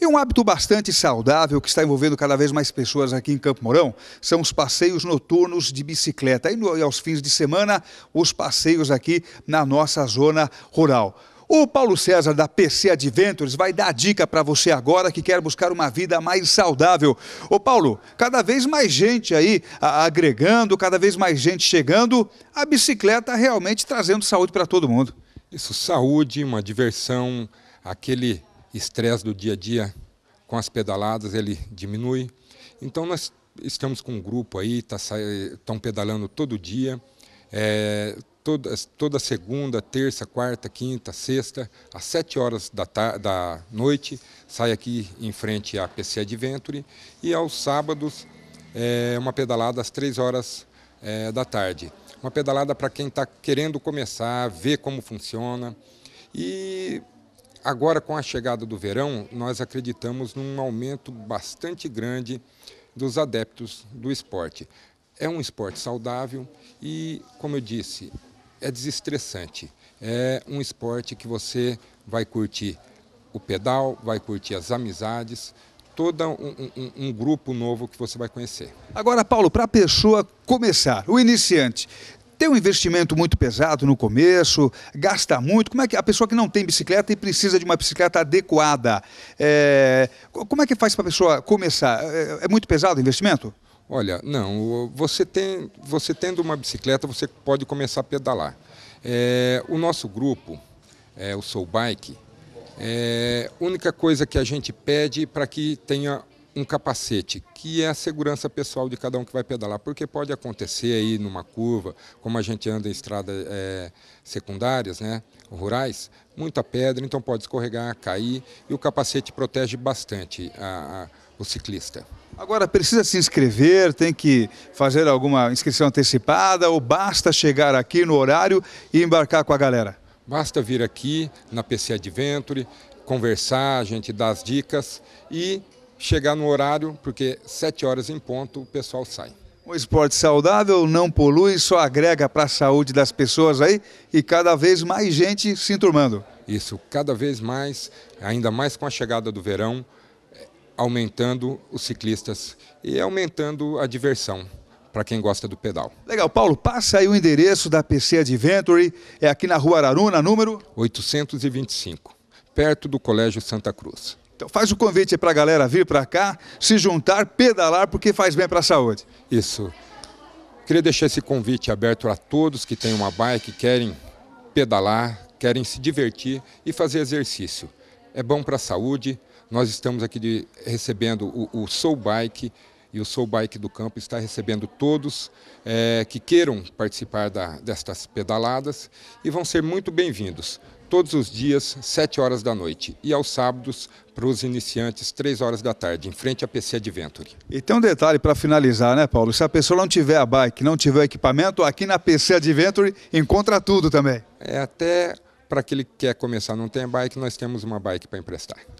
E um hábito bastante saudável que está envolvendo cada vez mais pessoas aqui em Campo Mourão são os passeios noturnos de bicicleta. E, aos fins de semana, os passeios aqui na nossa zona rural. O Paulo César da PC Adventures vai dar dica para você agora que quer buscar uma vida mais saudável. Ô Paulo, cada vez mais gente aí agregando, cada vez mais gente chegando, a bicicleta realmente trazendo saúde para todo mundo. Isso, saúde, uma diversão, aquele estresse do dia a dia com as pedaladas, ele diminui. Então nós estamos com um grupo aí, estão tá, pedalando todo dia, é, toda, toda segunda, terça, quarta, quinta, sexta, às sete horas da, da noite, sai aqui em frente à PC Adventure e aos sábados é, uma pedalada às três horas é, da tarde. Uma pedalada para quem está querendo começar, ver como funciona e Agora, com a chegada do verão, nós acreditamos num aumento bastante grande dos adeptos do esporte. É um esporte saudável e, como eu disse, é desestressante. É um esporte que você vai curtir o pedal, vai curtir as amizades, todo um, um, um, grupo novo que você vai conhecer. Agora, Paulo, para a pessoa começar, o iniciante, tem um investimento muito pesado no começo, gasta muito. Como é que a pessoa que não tem bicicleta e precisa de uma bicicleta adequada, é, como é que faz para a pessoa começar? É, é, muito pesado o investimento? Olha, não. Você, tem, você tendo uma bicicleta, você pode começar a pedalar. É, o nosso grupo, é, o Soul Bike, é, única coisa que a gente pede para que tenha um capacete, que é a segurança pessoal de cada um que vai pedalar, porque pode acontecer aí numa curva, como a gente anda em estradas é, secundárias, né, rurais, muita pedra, então pode escorregar, cair, e o capacete protege bastante a, a, o ciclista. Agora, precisa se inscrever, tem que fazer alguma inscrição antecipada ou basta chegar aqui no horário e embarcar com a galera? Basta vir aqui na PC Adventure, conversar, a gente dá as dicas e chegar no horário, porque sete horas em ponto o pessoal sai. O esporte saudável, não polui, só agrega para a saúde das pessoas aí e cada vez mais gente se enturmando. Isso, cada vez mais, ainda mais com a chegada do verão, aumentando os ciclistas e aumentando a diversão para quem gosta do pedal. Legal, Paulo, passa aí o endereço da PC Adventure, é aqui na Rua Araruna, número 825, perto do Colégio Santa Cruz. Então faz o convite para a galera vir para cá, se juntar, pedalar, porque faz bem para a saúde. Isso. Queria deixar esse convite aberto a todos que têm uma bike, querem pedalar, querem se divertir e fazer exercício. É bom para a saúde. Nós estamos aqui de, recebendo o, o Soul Bike e o Soul Bike do Campo está recebendo todos é, que queiram participar da, destas pedaladas e vão ser muito bem-vindos. Todos os dias, 7 horas da noite, e aos sábados, para os iniciantes, 3 horas da tarde, em frente à PC Adventure. E tem um detalhe para finalizar, né, Paulo? Se a pessoa não tiver a bike, não tiver o equipamento, aqui na PC Adventure encontra tudo também. É até para aquele que quer começar não tem bike, nós temos uma bike para emprestar.